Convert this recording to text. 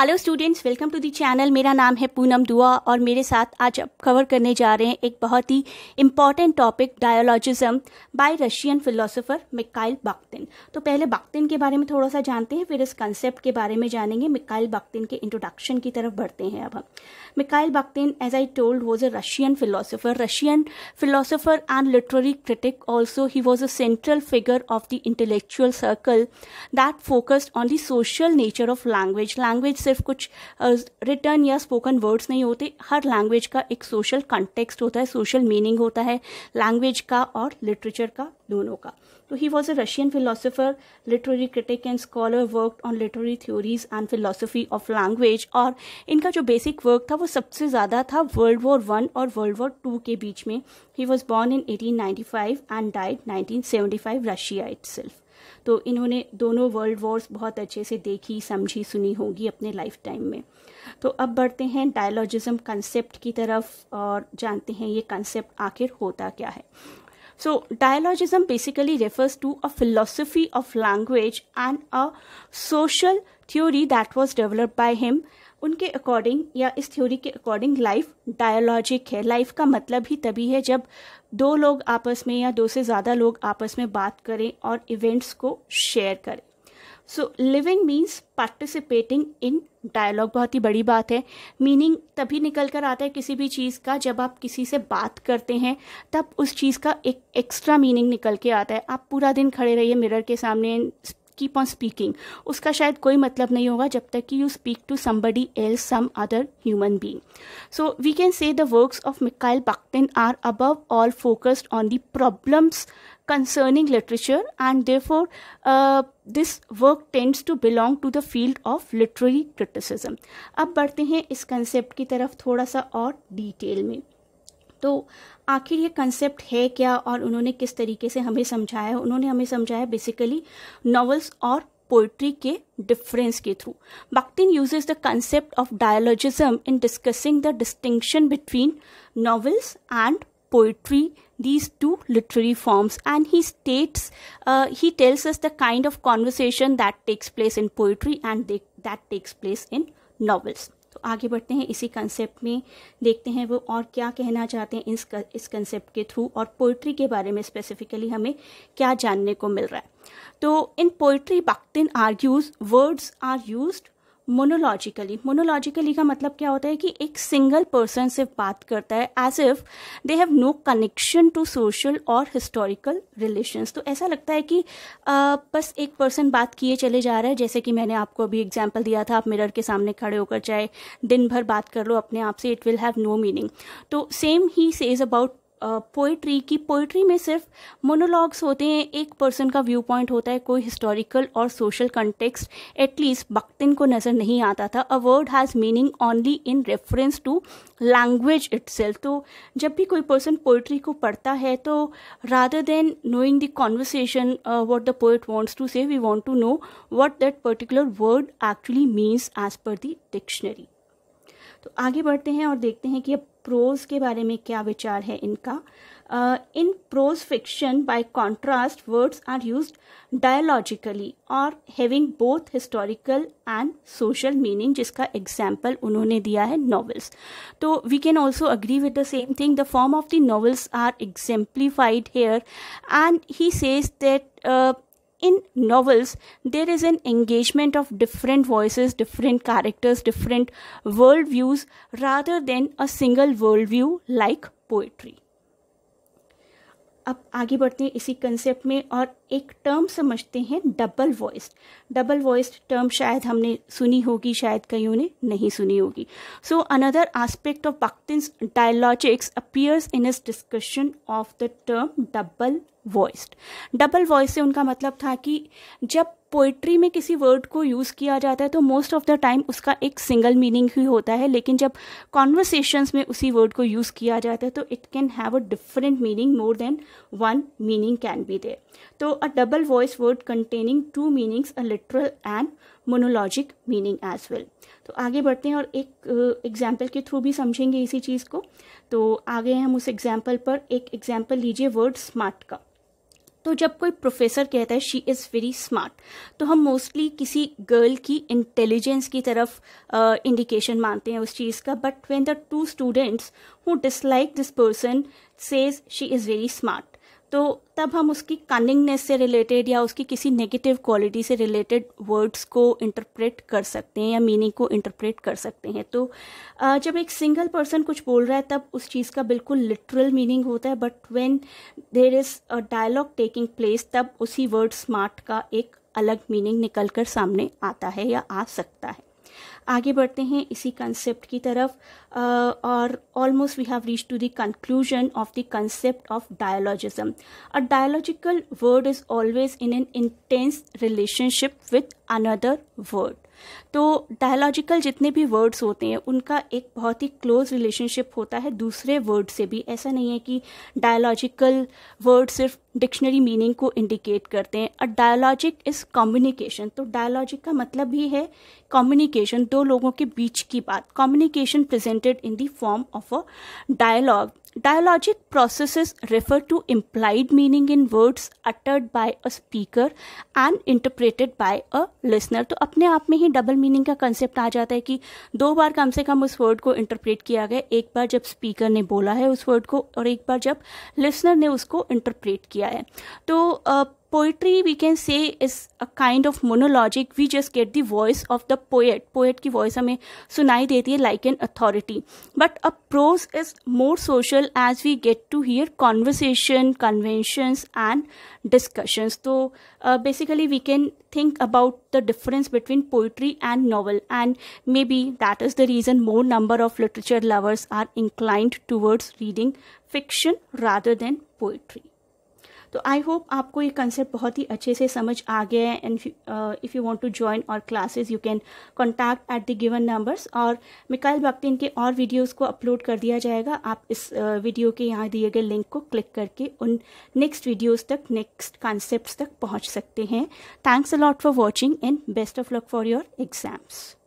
Hello students welcome to the channel मेरा नाम है पूनम दुआ और मेरे साथ आज आप कवर करने जा रहे हैं एक बहुत ही important topic dialogism by Russian philosopher Mikhail Bakhtin तो पहले बाख्तिन के बारे में थोड़ा सा जानते हैं फिर इस कंसेप्ट के बारे में जानेंगे मिकाइल बाख्तिन के इंट्रोडक्शन की तरफ बढ़ते हैं अब हम Mikhail Bakhtin as I told was a Russian philosopher Russian philosopher and literary critic also he was a central figure of the intellectual circle that focused on the social nature of language language सिर्फ कुछ return या spoken words नहीं होते हर language का एक social context होता है social meaning होता है लैंग्वेज का और लिटरेचर का दोनों का तो he was a Russian philosopher literary critic and scholar work on literary theories and philosophy of language और इनका जो बेसिक वर्क था वो सबसे ज़्यादा था वर्ल्ड वॉर वन और वर्ल्ड वॉर टू के बीच में he was born in eighteen five and died five Russia itself तो इन्होंने दोनों वर्ल्ड वॉर्स बहुत अच्छे से देखी समझी सुनी होगी अपने लाइफ टाइम में तो अब बढ़ते हैं डायलॉजिज्म कंसेप्ट की तरफ और जानते हैं ये कंसेप्ट आखिर होता क्या है so dialogism basically refers to a philosophy of language and a social theory that was developed by him उनके अकॉर्डिंग या इस थ्योरी के अकॉर्डिंग लाइफ डायलॉजिक है लाइफ का मतलब ही तभी है जब दो लोग आपस में या दो से ज़्यादा लोग आपस में बात करें और इवेंट्स को शेयर करें so living means participating in dialogue बहुत ही बड़ी बात है मीनिंग तभी निकल कर आता है किसी भी चीज़ का जब आप किसी से बात करते हैं तब उस चीज़ का एक एक्स्ट्रा मीनिंग निकल के आता है आप पूरा दिन खड़े रहिए मिरर के सामने कीप ऑन स्पीकिंग उसका शायद कोई मतलब नहीं होगा जब तक कि you speak to somebody else some other human being so we can say the works of Mikhail Bakhtin are above all focused on the problems concerning literature and therefore for this work tends to belong to the field of literary criticism अब बढ़ते हैं इस concept की तरफ थोड़ा सा और detail में तो आखिर ये कंसेप्ट है क्या और उन्होंने किस तरीके से हमें समझाया उन्होंने हमें समझाया बेसिकली नॉवल्स और पोइट्री के डिफरेंस के through Bakhtin use the concept of dialogism in discussing the distinction between novels and poetry these two literary forms and he states he tells is the kind of conversation that takes place in poetry and that takes place in novels तो आगे बढ़ते हैं इसी concept में देखते हैं वो और क्या कहना चाहते हैं इस इस कंसेप्ट के थ्रू और पोइट्री के बारे में स्पेसिफिकली हमें क्या जानने को मिल रहा है तो in poetry Bakhtin use words are use monologically monologically का मतलब क्या होता है कि एक सिंगल पर्सन से बात करता है as if they have no connection to social और हिस्टोरिकल रिलेशंस तो ऐसा लगता है कि आ, बस एक पर्सन बात किए चले जा रहा है जैसे कि मैंने आपको अभी एग्जाम्पल दिया था आप मिरर के सामने खड़े होकर चाहे दिन भर बात कर लो अपने आप से it will have no meaning तो सेम ही सेज अबाउट पोइट्री की पोइट्री में सिर्फ मोनोलॉग्स होते हैं एक पर्सन का व्यू पॉइंट होता है कोई हिस्टोरिकल और सोशल कंटेक्स्ट एटलीस्ट बक्तिन को नज़र नहीं आता था a word has meaning only in reference to language it तो जब भी कोई पर्सन पोइट्री को पढ़ता है तो rather than knowing the conversation what the poet wants to say we want to know what that particular word actually means as per the dictionary तो आगे बढ़ते हैं और देखते हैं कि अब प्रोज के बारे में क्या विचार है इनका in prose fiction by contrast words are use dialogically और having both historical and social meaning जिसका एग्जाम्पल उन्होंने दिया है नॉवेल्स तो we can also agree with the same thing the form of the novels are exemplified here and he says that in novels, there is an engagement of different voices, different characters, different worldviews rather than a single worldview like poetry. अब आगे बढ़ते हैं इसी concept में और एक term समझते हैं double voiced double voiced term शायद हमने सुनी होगी शायद कईयों ने नहीं सुनी होगी so another aspect of Bakhtin's dialogics appears in इस discussion of the term double voiced double voice से उनका मतलब था कि जब पोइट्री में किसी वर्ड को यूज़ किया जाता है तो मोस्ट ऑफ द टाइम उसका एक सिंगल मीनिंग ही होता है लेकिन जब कॉन्वर्सेशंस में उसी वर्ड को यूज़ किया जाता है तो it can have a different meaning more than one meaning can be there तो a double voice word containing two meanings a literal and monologic meaning as well तो आगे बढ़ते हैं और एक एग्जाम्पल uh, के थ्रू भी समझेंगे इसी चीज़ को तो आगे हम उस एग्जाम्पल पर एक एग्जाम्पल लीजिए वर्ड स्मार्ट का तो जब कोई प्रोफेसर कहता है शी इज़ वेरी स्मार्ट तो हम मोस्टली किसी गर्ल की इंटेलिजेंस की तरफ इंडिकेशन uh, मानते हैं उस चीज़ का but when the two students who dislike this person says she is very smart तो तब हम उसकी कनिंगनेस से रिलेटेड या उसकी किसी नेगेटिव क्वालिटी से रिलेटेड वर्ड्स को इंटरप्रेट कर सकते हैं या मीनिंग को इंटरप्रेट कर सकते हैं तो जब एक सिंगल पर्सन कुछ बोल रहा है तब उस चीज़ का बिल्कुल लिटरल मीनिंग होता है but when there is a dialogue taking place तब उसी वर्ड स्मार्ट का एक अलग मीनिंग निकल कर सामने आता है या आ सकता है आगे बढ़ते हैं इसी कंसेप्ट की तरफ और almost we have reach to the conclusion of the concept of dialogism a dialogical word is always in an intense relationship with another word तो डायलॉजिकल जितने भी वर्ड्स होते हैं उनका एक बहुत ही क्लोज रिलेशनशिप होता है दूसरे वर्ड से भी ऐसा नहीं है कि डायलॉजिकल वर्ड सिर्फ डिक्शनरी मीनिंग को इंडिकेट करते हैं और डायलॉजिक इज़ कम्युनिकेशन तो डायलॉजिक का मतलब भी है कम्युनिकेशन दो लोगों के बीच की बात communication presented in the form of a dialogue Dialogic processes refer to implied meaning in words uttered by a speaker and interpreted by a listener. तो अपने आप में ही डबल मीनिंग का कंसेप्ट आ जाता है कि दो बार कम से कम उस वर्ड को इंटरप्रेट किया गया एक बार जब स्पीकर ने बोला है उस वर्ड को और एक बार जब लिसनर ने उसको इंटरप्रेट किया है तो uh, poetry we can say is a kind of monologic we just get the voice of the poet poet की voice हमें सुनाई देती है like an authority but a prose is more social as we get to hear conversation conventions and discussions So, uh, basically we can think about the difference between poetry and novel and maybe that is the reason more number of literature lovers are inclined towards reading fiction rather than poetry तो I hope आपको ये concept बहुत ही अच्छे से समझ आ गया है and if you want to join और classes you can contact at the given numbers और मिकाइल बख्तिन के और वीडियोज़ को अपलोड कर दिया जाएगा आप इस वीडियो uh, के यहाँ दिए गए लिंक को क्लिक करके उन नेक्स्ट वीडियोज़ तक नेक्स्ट कॉन्सेप्ट तक पहुँच सकते हैं thanks a lot for watching and best of luck for your exams